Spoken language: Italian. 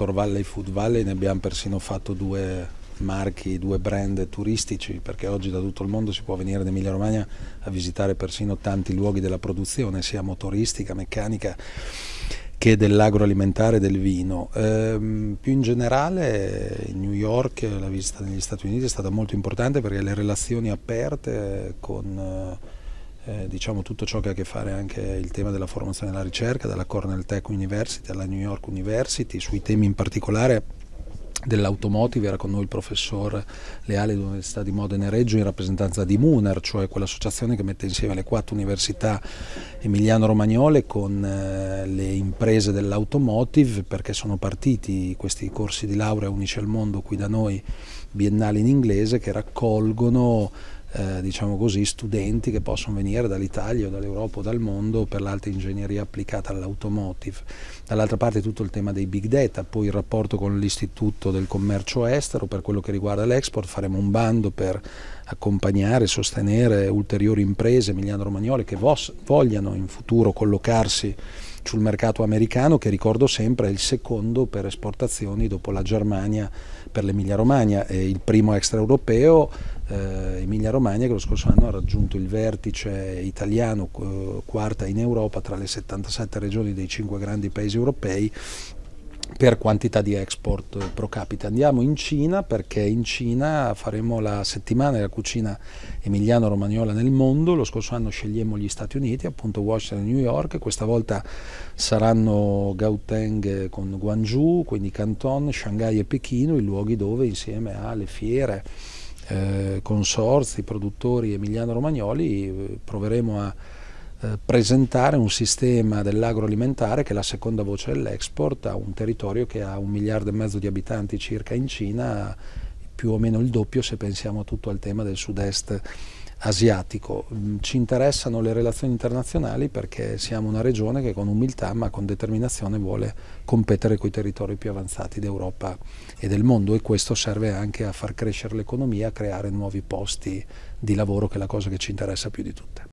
Torvalle Valley Food Valley ne abbiamo persino fatto due marchi, due brand turistici, perché oggi da tutto il mondo si può venire in Emilia Romagna a visitare persino tanti luoghi della produzione, sia motoristica, meccanica che dell'agroalimentare e del vino. Ehm, più in generale New York, la visita negli Stati Uniti è stata molto importante perché le relazioni aperte con eh, eh, diciamo tutto ciò che ha a che fare anche il tema della formazione e della ricerca, dalla Cornell Tech University alla New York University, sui temi in particolare dell'automotive era con noi il professor Leale dell'Università di Modena e Reggio in rappresentanza di Munar, cioè quell'associazione che mette insieme le quattro università emiliano-romagnole con eh, le imprese dell'automotive perché sono partiti questi corsi di laurea unici al mondo qui da noi biennali in inglese che raccolgono eh, diciamo così, studenti che possono venire dall'Italia o dall'Europa o dal mondo per l'alta ingegneria applicata all'automotive. Dall'altra parte tutto il tema dei big data, poi il rapporto con l'Istituto del Commercio Estero per quello che riguarda l'export, faremo un bando per accompagnare e sostenere ulteriori imprese emiliano-romagnole che vogliano in futuro collocarsi sul mercato americano che ricordo sempre è il secondo per esportazioni dopo la Germania per l'Emilia Romagna e il primo extraeuropeo eh, Emilia Romagna che lo scorso anno ha raggiunto il vertice italiano eh, quarta in Europa tra le 77 regioni dei cinque grandi paesi europei per quantità di export pro capite. Andiamo in Cina perché in Cina faremo la settimana della cucina emiliano-romagnola nel mondo, lo scorso anno scegliemmo gli Stati Uniti, appunto Washington e New York, questa volta saranno Gauteng con Guangzhou, quindi Canton, Shanghai e Pechino, i luoghi dove insieme alle fiere, eh, consorzi, produttori emiliano-romagnoli eh, proveremo a eh, presentare un sistema dell'agroalimentare che è la seconda voce dell'export a un territorio che ha un miliardo e mezzo di abitanti circa in Cina, più o meno il doppio se pensiamo tutto al tema del sud-est asiatico. Mm, ci interessano le relazioni internazionali perché siamo una regione che con umiltà ma con determinazione vuole competere con i territori più avanzati d'Europa e del mondo e questo serve anche a far crescere l'economia, a creare nuovi posti di lavoro che è la cosa che ci interessa più di tutte.